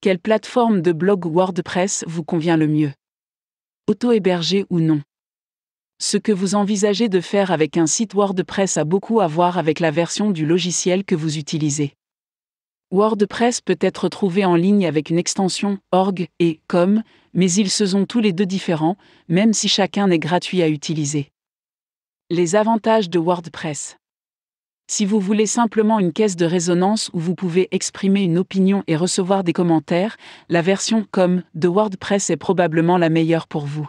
Quelle plateforme de blog WordPress vous convient le mieux auto héberger ou non Ce que vous envisagez de faire avec un site WordPress a beaucoup à voir avec la version du logiciel que vous utilisez. WordPress peut être trouvé en ligne avec une extension org et com, mais ils se sont tous les deux différents, même si chacun est gratuit à utiliser. Les avantages de WordPress. Si vous voulez simplement une caisse de résonance où vous pouvez exprimer une opinion et recevoir des commentaires, la version comme » de WordPress est probablement la meilleure pour vous.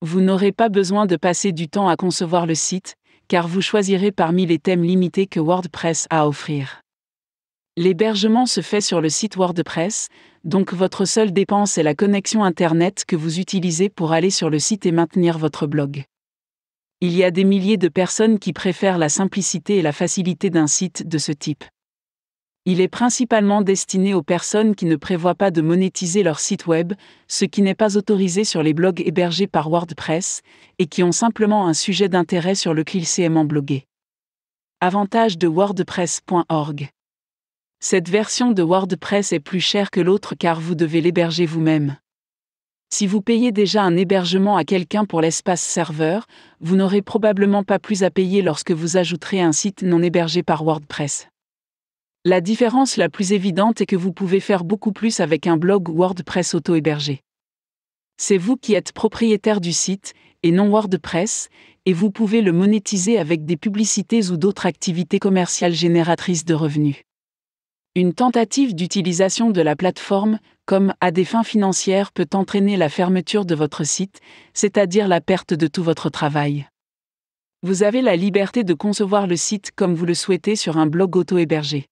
Vous n'aurez pas besoin de passer du temps à concevoir le site, car vous choisirez parmi les thèmes limités que WordPress a à offrir. L'hébergement se fait sur le site WordPress, donc votre seule dépense est la connexion Internet que vous utilisez pour aller sur le site et maintenir votre blog. Il y a des milliers de personnes qui préfèrent la simplicité et la facilité d'un site de ce type. Il est principalement destiné aux personnes qui ne prévoient pas de monétiser leur site web, ce qui n'est pas autorisé sur les blogs hébergés par WordPress, et qui ont simplement un sujet d'intérêt sur lequel ils en bloguer. Avantage de WordPress.org Cette version de WordPress est plus chère que l'autre car vous devez l'héberger vous-même. Si vous payez déjà un hébergement à quelqu'un pour l'espace serveur, vous n'aurez probablement pas plus à payer lorsque vous ajouterez un site non hébergé par WordPress. La différence la plus évidente est que vous pouvez faire beaucoup plus avec un blog WordPress auto-hébergé. C'est vous qui êtes propriétaire du site, et non WordPress, et vous pouvez le monétiser avec des publicités ou d'autres activités commerciales génératrices de revenus. Une tentative d'utilisation de la plateforme comme à des fins financières peut entraîner la fermeture de votre site, c'est-à-dire la perte de tout votre travail. Vous avez la liberté de concevoir le site comme vous le souhaitez sur un blog auto-hébergé.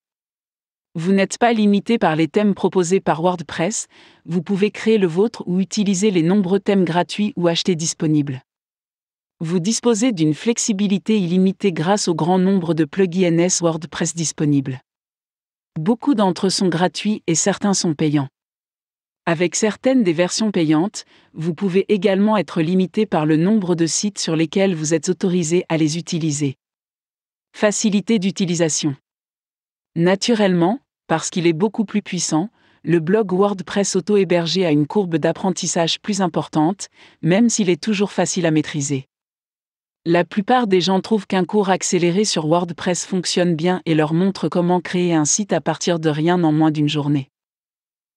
Vous n'êtes pas limité par les thèmes proposés par WordPress, vous pouvez créer le vôtre ou utiliser les nombreux thèmes gratuits ou achetés disponibles. Vous disposez d'une flexibilité illimitée grâce au grand nombre de plugins WordPress disponibles. Beaucoup d'entre eux sont gratuits et certains sont payants. Avec certaines des versions payantes, vous pouvez également être limité par le nombre de sites sur lesquels vous êtes autorisé à les utiliser. Facilité d'utilisation. Naturellement, parce qu'il est beaucoup plus puissant, le blog WordPress auto-hébergé a une courbe d'apprentissage plus importante, même s'il est toujours facile à maîtriser. La plupart des gens trouvent qu'un cours accéléré sur WordPress fonctionne bien et leur montre comment créer un site à partir de rien en moins d'une journée.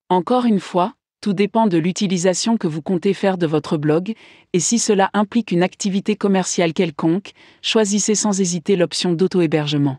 Encore une fois, tout dépend de l'utilisation que vous comptez faire de votre blog, et si cela implique une activité commerciale quelconque, choisissez sans hésiter l'option d'auto-hébergement.